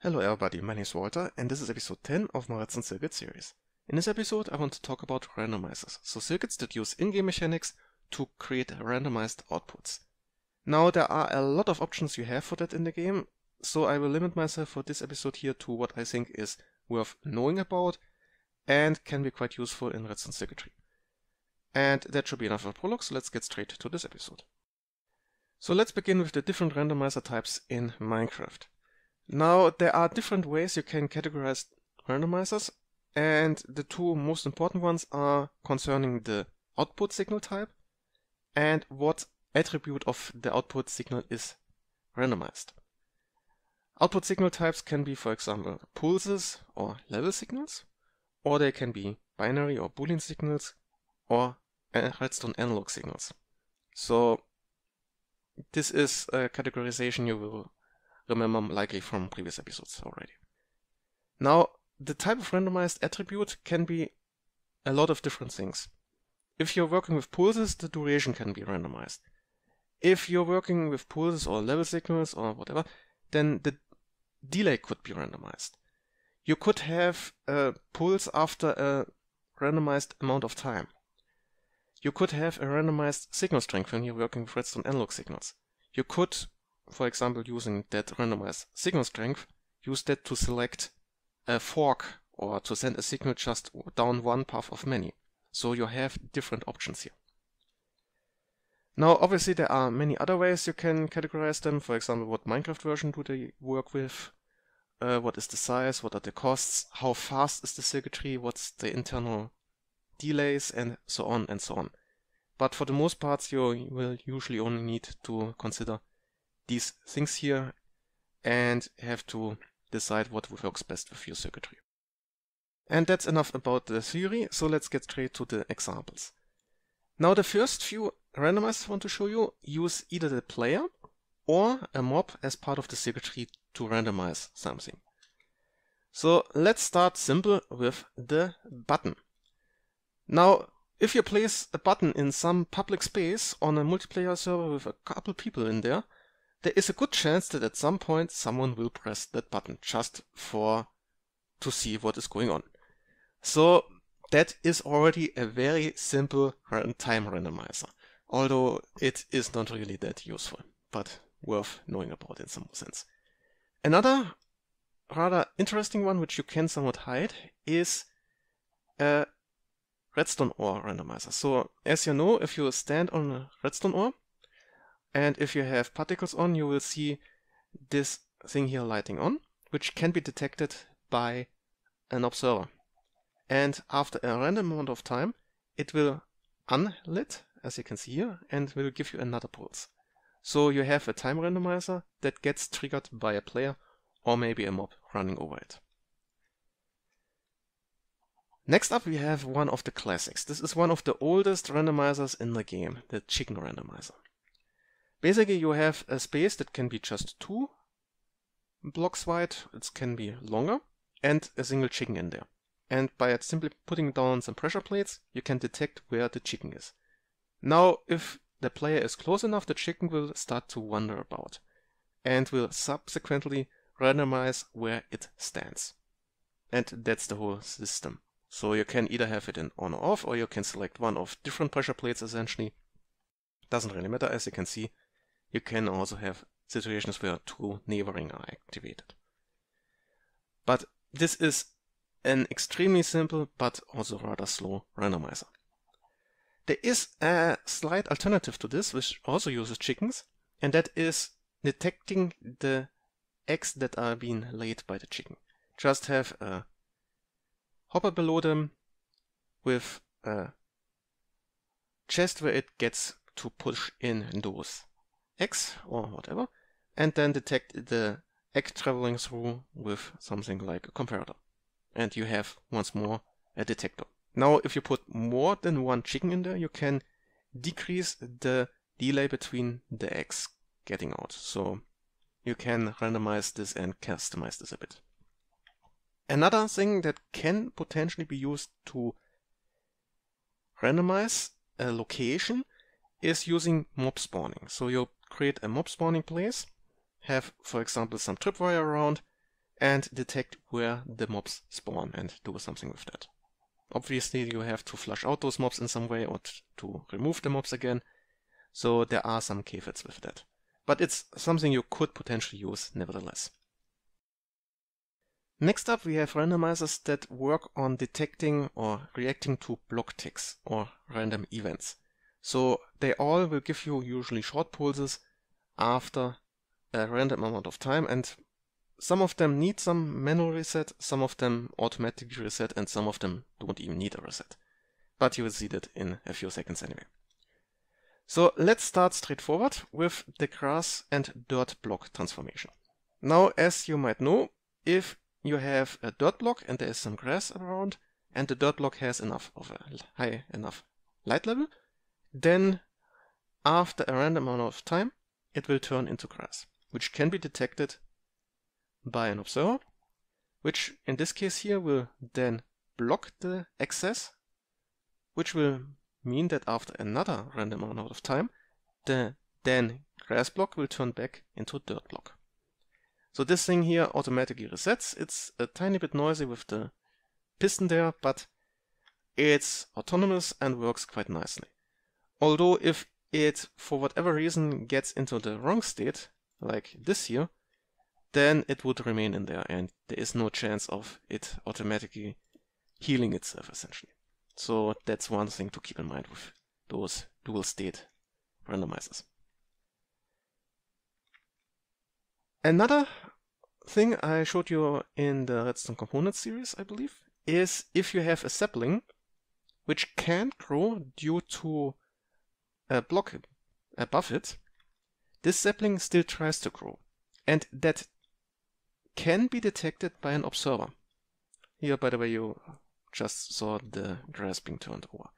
Hello everybody, my name is Walter and this is episode 10 of my Redstone Circuit series. In this episode I want to talk about randomizers, so circuits that use in-game mechanics to create randomized outputs. Now there are a lot of options you have for that in the game, so I will limit myself for this episode here to what I think is worth knowing about and can be quite useful in Redstone circuitry. And that should be enough of a prologue, so let's get straight to this episode. So let's begin with the different randomizer types in Minecraft. Now there are different ways you can categorize randomizers and the two most important ones are concerning the output signal type and what attribute of the output signal is randomized. Output signal types can be, for example, pulses or level signals, or they can be binary or Boolean signals or uh, redstone analog signals. So this is a categorization you will remember likely from previous episodes already. Now, the type of randomized attribute can be a lot of different things. If you're working with pulses, the duration can be randomized. If you're working with pulses or level signals or whatever, then the delay could be randomized. You could have a pulse after a randomized amount of time. You could have a randomized signal strength when you're working with redstone analog signals. You could for example using that randomized signal strength, use that to select a fork or to send a signal just down one path of many. So you have different options here. Now, obviously, there are many other ways you can categorize them. For example, what Minecraft version do they work with? Uh, what is the size? What are the costs? How fast is the circuitry? What's the internal delays? And so on and so on. But for the most parts, you will usually only need to consider these things here and have to decide what works best with your circuitry. And that's enough about the theory, so let's get straight to the examples. Now the first few randomizers I want to show you use either the player or a mob as part of the circuitry to randomize something. So let's start simple with the button. Now, if you place a button in some public space on a multiplayer server with a couple people in there, there is a good chance that at some point someone will press that button just for to see what is going on. So that is already a very simple time randomizer, although it is not really that useful, but worth knowing about in some sense. Another rather interesting one, which you can somewhat hide, is a redstone ore randomizer. So as you know, if you stand on a redstone ore, and if you have particles on, you will see this thing here lighting on, which can be detected by an observer. And after a random amount of time, it will unlit, as you can see here, and will give you another pulse. So you have a time randomizer that gets triggered by a player or maybe a mob running over it. Next up we have one of the classics. This is one of the oldest randomizers in the game, the Chicken Randomizer. Basically, you have a space that can be just two blocks wide, it can be longer, and a single chicken in there. And by simply putting down some pressure plates, you can detect where the chicken is. Now, if the player is close enough, the chicken will start to wander about and will subsequently randomize where it stands. And that's the whole system. So you can either have it in on or off, or you can select one of different pressure plates essentially. Doesn't really matter, as you can see, you can also have situations where two neighboring are activated. But this is an extremely simple but also rather slow randomizer. There is a slight alternative to this which also uses chickens and that is detecting the eggs that are being laid by the chicken. Just have a hopper below them with a chest where it gets to push in those X or whatever, and then detect the egg traveling through with something like a comparator. And you have, once more, a detector. Now, if you put more than one chicken in there, you can decrease the delay between the eggs getting out. So you can randomize this and customize this a bit. Another thing that can potentially be used to randomize a location is using mob spawning. So you create a mob spawning place, have, for example, some tripwire around, and detect where the mobs spawn and do something with that. Obviously, you have to flush out those mobs in some way or to remove the mobs again, so there are some caveats with that. But it's something you could potentially use nevertheless. Next up, we have randomizers that work on detecting or reacting to block ticks or random events. So they all will give you usually short pulses after a random amount of time and some of them need some manual reset, some of them automatically reset, and some of them don't even need a reset. But you will see that in a few seconds anyway. So let's start straightforward with the grass and dirt block transformation. Now, as you might know, if you have a dirt block and there is some grass around, and the dirt block has enough of a high enough light level, then after a random amount of time, it will turn into grass, which can be detected by an observer, which in this case here will then block the excess, which will mean that after another random amount of time, the then grass block will turn back into dirt block. So this thing here automatically resets. It's a tiny bit noisy with the piston there, but it's autonomous and works quite nicely. Although if it, for whatever reason, gets into the wrong state, like this here, then it would remain in there and there is no chance of it automatically healing itself essentially. So that's one thing to keep in mind with those dual state randomizers. Another thing I showed you in the Redstone component series, I believe, is if you have a sapling which can grow due to a block above it, this sapling still tries to grow. And that can be detected by an observer. Here, by the way, you just saw the grass being turned over.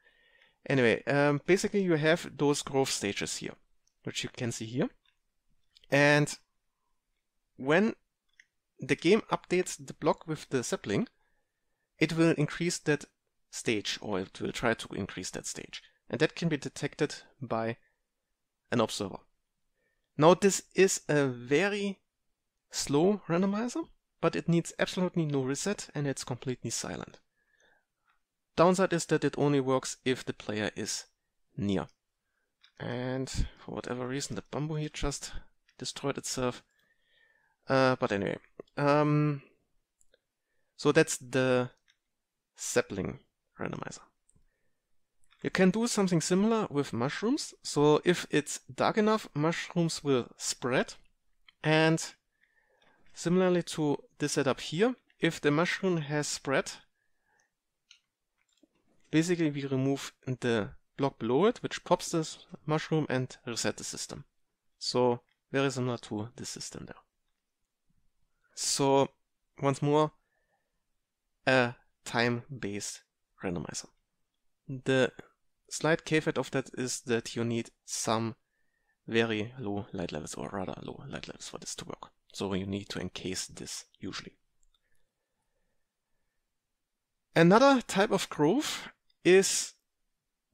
Anyway, um, basically you have those growth stages here, which you can see here. And when the game updates the block with the sapling, it will increase that stage, or it will try to increase that stage and that can be detected by an observer. Now this is a very slow randomizer, but it needs absolutely no reset and it's completely silent. Downside is that it only works if the player is near. And for whatever reason the bamboo here just destroyed itself. Uh, but anyway, um, so that's the sapling randomizer. You can do something similar with mushrooms. So if it's dark enough, mushrooms will spread. And similarly to this setup here, if the mushroom has spread, basically we remove the block below it, which pops this mushroom and reset the system. So very similar to this system there. So once more, a time-based randomizer. The slight caveat of that is that you need some very low light levels or rather low light levels for this to work. So you need to encase this usually. Another type of growth is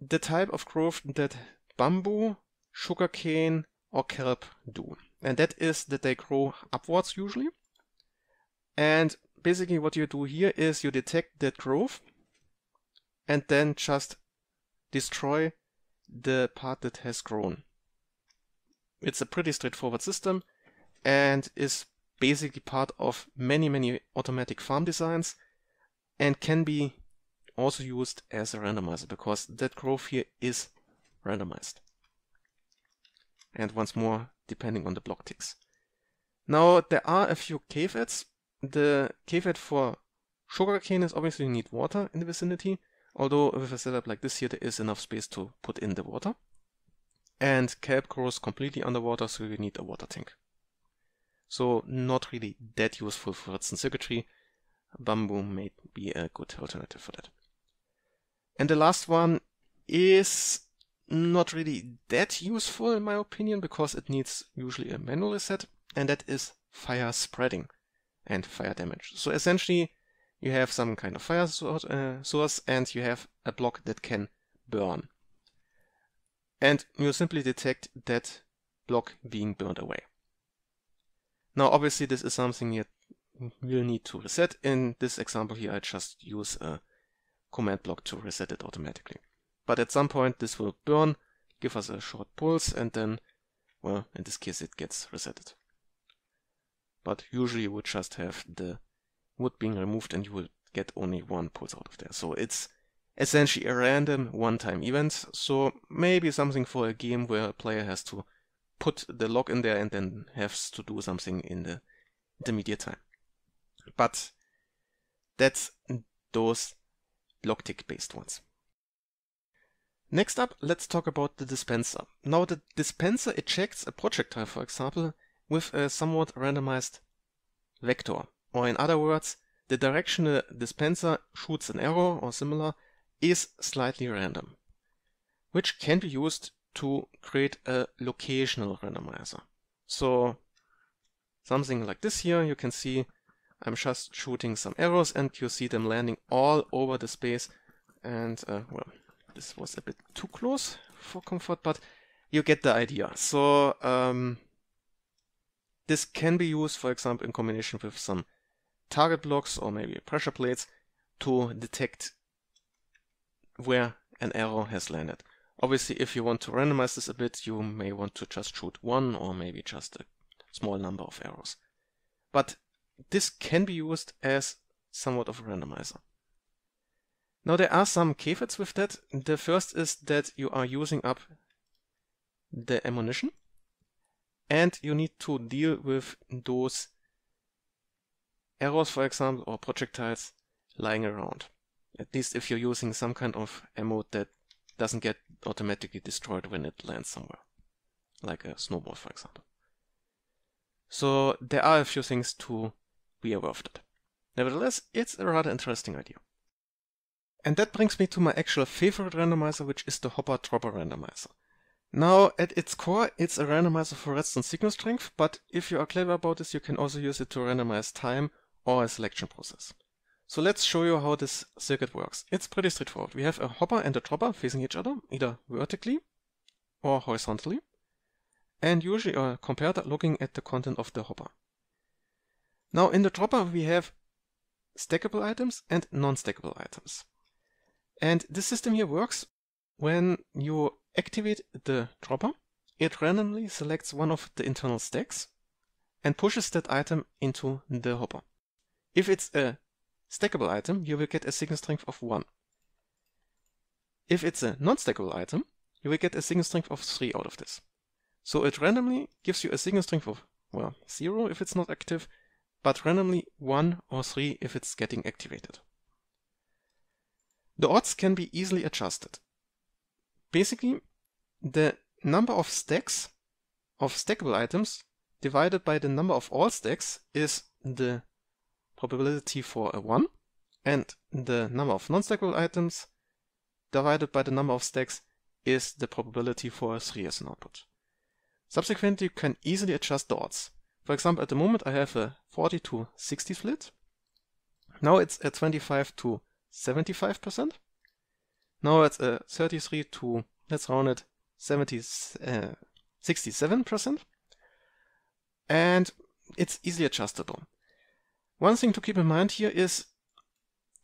the type of growth that bamboo, sugarcane or kelp do. And that is that they grow upwards usually. And basically what you do here is you detect that growth and then just destroy the part that has grown. It's a pretty straightforward system and is basically part of many, many automatic farm designs and can be also used as a randomizer because that growth here is randomized. And once more, depending on the block ticks. Now, there are a few caveats. The caveat for sugarcane is obviously you need water in the vicinity although with a setup like this here there is enough space to put in the water. And kelp grows completely underwater so you need a water tank. So not really that useful for Hudson circuitry. Bamboo may be a good alternative for that. And the last one is not really that useful in my opinion because it needs usually a manual reset and that is fire spreading and fire damage. So essentially you have some kind of fire uh, source and you have a block that can burn. And you simply detect that block being burned away. Now obviously this is something that we'll need to reset. In this example here I just use a command block to reset it automatically. But at some point this will burn, give us a short pulse and then, well, in this case it gets resetted. But usually we just have the wood being removed and you would get only one pulse out of there. So it's essentially a random one-time event. So maybe something for a game where a player has to put the lock in there and then has to do something in the intermediate time. But that's those tick based ones. Next up, let's talk about the dispenser. Now the dispenser ejects a projectile, for example, with a somewhat randomized vector or in other words, the directional dispenser shoots an arrow or similar is slightly random, which can be used to create a locational randomizer. So something like this here, you can see I'm just shooting some arrows and you see them landing all over the space. And uh, well, this was a bit too close for comfort, but you get the idea. So um, this can be used, for example, in combination with some target blocks or maybe pressure plates to detect where an arrow has landed. Obviously, if you want to randomize this a bit, you may want to just shoot one or maybe just a small number of arrows. But this can be used as somewhat of a randomizer. Now there are some caveats with that. The first is that you are using up the ammunition and you need to deal with those arrows, for example, or projectiles lying around. At least if you're using some kind of ammo that doesn't get automatically destroyed when it lands somewhere, like a snowball, for example. So there are a few things to be aware of that. Nevertheless, it's a rather interesting idea. And that brings me to my actual favorite randomizer, which is the Hopper Dropper randomizer. Now, at its core, it's a randomizer for redstone signal strength, but if you are clever about this, you can also use it to randomize time or a selection process. So let's show you how this circuit works. It's pretty straightforward. We have a hopper and a dropper facing each other, either vertically or horizontally, and usually a comparator looking at the content of the hopper. Now in the dropper we have stackable items and non-stackable items. And this system here works when you activate the dropper, it randomly selects one of the internal stacks and pushes that item into the hopper. If it's a stackable item, you will get a signal strength of 1. If it's a non-stackable item, you will get a signal strength of 3 out of this. So it randomly gives you a signal strength of, well, 0 if it's not active, but randomly 1 or 3 if it's getting activated. The odds can be easily adjusted. Basically, the number of stacks of stackable items divided by the number of all stacks is the probability for a 1 and the number of non-stackable items divided by the number of stacks is the probability for a 3 as an output. Subsequently, you can easily adjust the odds. For example, at the moment I have a 40 to 60 split. Now it's a 25 to 75%. Now it's a 33 to, let's round it, 70, uh, 67%. And it's easily adjustable. One thing to keep in mind here is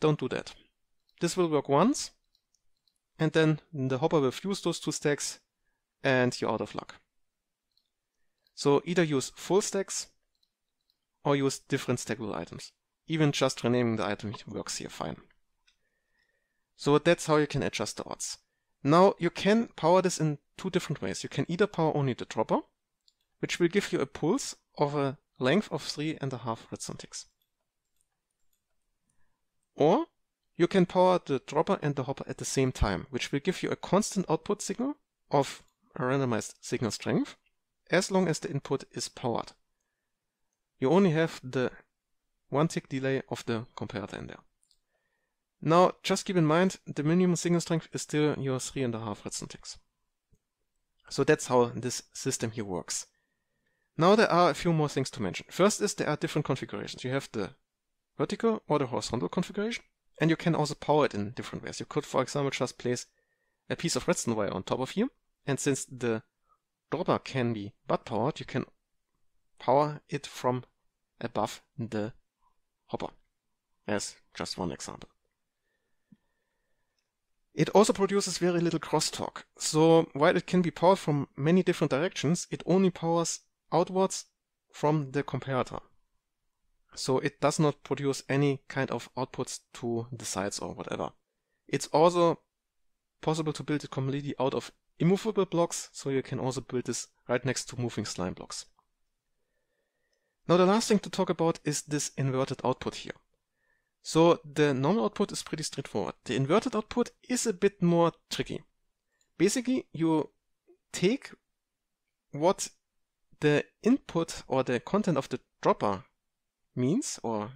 don't do that. This will work once, and then the hopper will fuse those two stacks, and you're out of luck. So either use full stacks, or use different stackable items. Even just renaming the item works here fine. So that's how you can adjust the odds. Now you can power this in two different ways. You can either power only the dropper, which will give you a pulse of a length of three and a half redstone ticks. Or you can power the dropper and the hopper at the same time, which will give you a constant output signal of a randomized signal strength as long as the input is powered. You only have the one tick delay of the comparator in there. Now, just keep in mind, the minimum signal strength is still your three and a half Redstone ticks. So that's how this system here works. Now there are a few more things to mention. First is there are different configurations. You have the vertical or the horizontal configuration. And you can also power it in different ways. You could, for example, just place a piece of redstone wire on top of you. And since the dropper can be butt powered, you can power it from above the hopper, as just one example. It also produces very little crosstalk, so while it can be powered from many different directions, it only powers outwards from the comparator so it does not produce any kind of outputs to the sides or whatever. It's also possible to build it completely out of immovable blocks, so you can also build this right next to moving slime blocks. Now the last thing to talk about is this inverted output here. So the normal output is pretty straightforward. The inverted output is a bit more tricky. Basically, you take what the input or the content of the dropper means or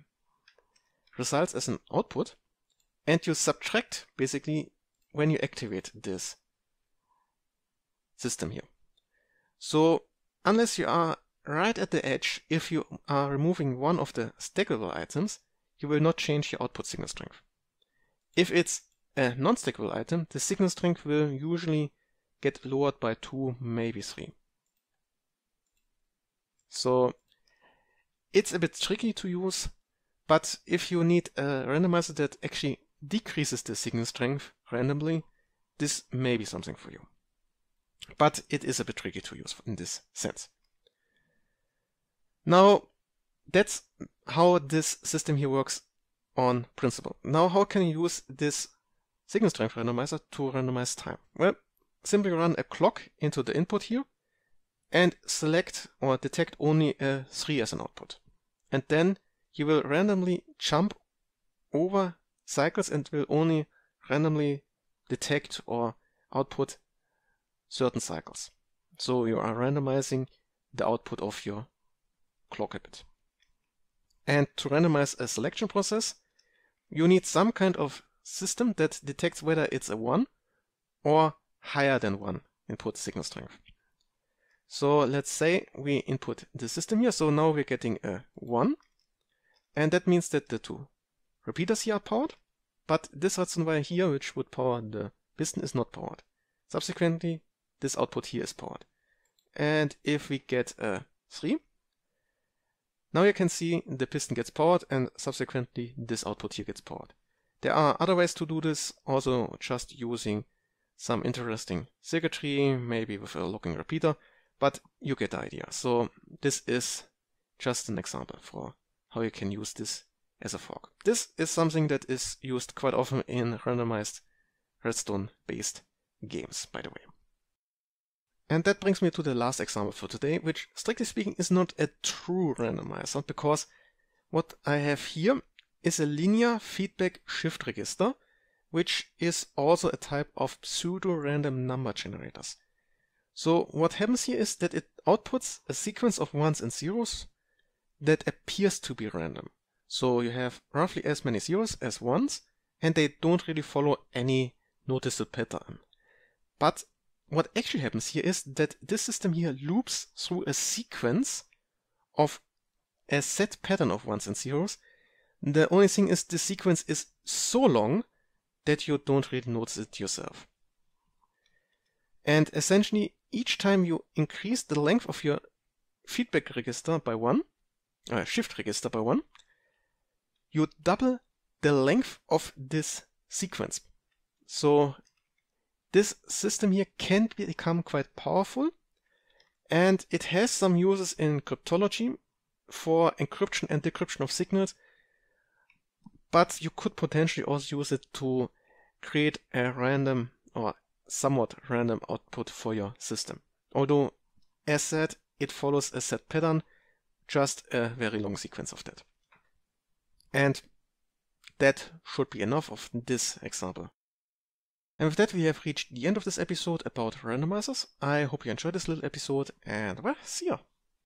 results as an output and you subtract basically when you activate this system here. So unless you are right at the edge, if you are removing one of the stackable items, you will not change your output signal strength. If it's a non-stackable item, the signal strength will usually get lowered by 2, maybe 3. So it's a bit tricky to use, but if you need a randomizer that actually decreases the signal strength randomly, this may be something for you. But it is a bit tricky to use in this sense. Now, that's how this system here works on principle. Now, how can you use this signal strength randomizer to randomize time? Well, simply run a clock into the input here and select or detect only a 3 as an output and then you will randomly jump over cycles and will only randomly detect or output certain cycles. So you are randomizing the output of your clock a bit. And to randomize a selection process, you need some kind of system that detects whether it's a 1 or higher than 1 input signal strength. So let's say we input the system here. So now we're getting a 1. And that means that the two repeaters here are powered. But this Hudson wire here, which would power the piston, is not powered. Subsequently, this output here is powered. And if we get a 3, now you can see the piston gets powered and subsequently this output here gets powered. There are other ways to do this, also just using some interesting circuitry, maybe with a locking repeater. But you get the idea. So this is just an example for how you can use this as a fork. This is something that is used quite often in randomized redstone-based games, by the way. And that brings me to the last example for today, which strictly speaking is not a true randomizer because what I have here is a linear feedback shift register, which is also a type of pseudo-random number generators. So what happens here is that it outputs a sequence of ones and zeros that appears to be random. So you have roughly as many zeros as ones, and they don't really follow any noticeable pattern. But what actually happens here is that this system here loops through a sequence of a set pattern of ones and zeros. The only thing is the sequence is so long that you don't really notice it yourself. And essentially, each time you increase the length of your feedback register by one, uh, shift register by one, you double the length of this sequence. So this system here can become quite powerful and it has some uses in cryptology for encryption and decryption of signals, but you could potentially also use it to create a random or somewhat random output for your system. Although, as said, it follows a set pattern, just a very long sequence of that. And that should be enough of this example. And with that we have reached the end of this episode about randomizers. I hope you enjoyed this little episode and well, see ya!